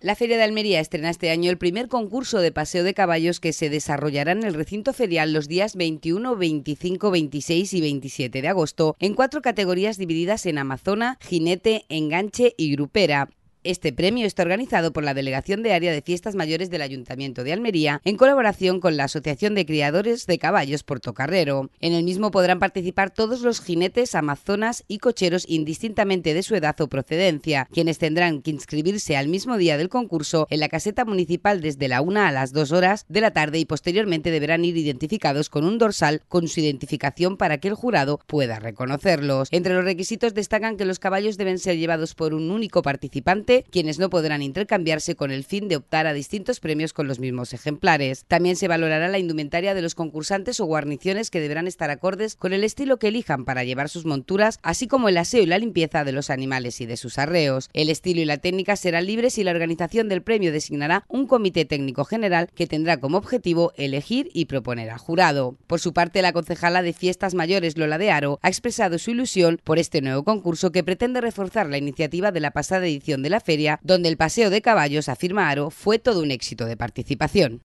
La Feria de Almería estrena este año el primer concurso de paseo de caballos que se desarrollará en el recinto ferial los días 21, 25, 26 y 27 de agosto en cuatro categorías divididas en amazona, jinete, enganche y grupera. Este premio está organizado por la Delegación de Área de Fiestas Mayores del Ayuntamiento de Almería en colaboración con la Asociación de Criadores de Caballos Portocarrero. En el mismo podrán participar todos los jinetes, amazonas y cocheros indistintamente de su edad o procedencia, quienes tendrán que inscribirse al mismo día del concurso en la caseta municipal desde la 1 a las 2 horas de la tarde y posteriormente deberán ir identificados con un dorsal con su identificación para que el jurado pueda reconocerlos. Entre los requisitos destacan que los caballos deben ser llevados por un único participante quienes no podrán intercambiarse con el fin de optar a distintos premios con los mismos ejemplares. También se valorará la indumentaria de los concursantes o guarniciones que deberán estar acordes con el estilo que elijan para llevar sus monturas, así como el aseo y la limpieza de los animales y de sus arreos. El estilo y la técnica serán libres y la organización del premio designará un comité técnico general que tendrá como objetivo elegir y proponer al jurado. Por su parte, la concejala de Fiestas Mayores, Lola de Aro, ha expresado su ilusión por este nuevo concurso que pretende reforzar la iniciativa de la pasada edición de la feria, donde el paseo de caballos, afirma Aro, fue todo un éxito de participación.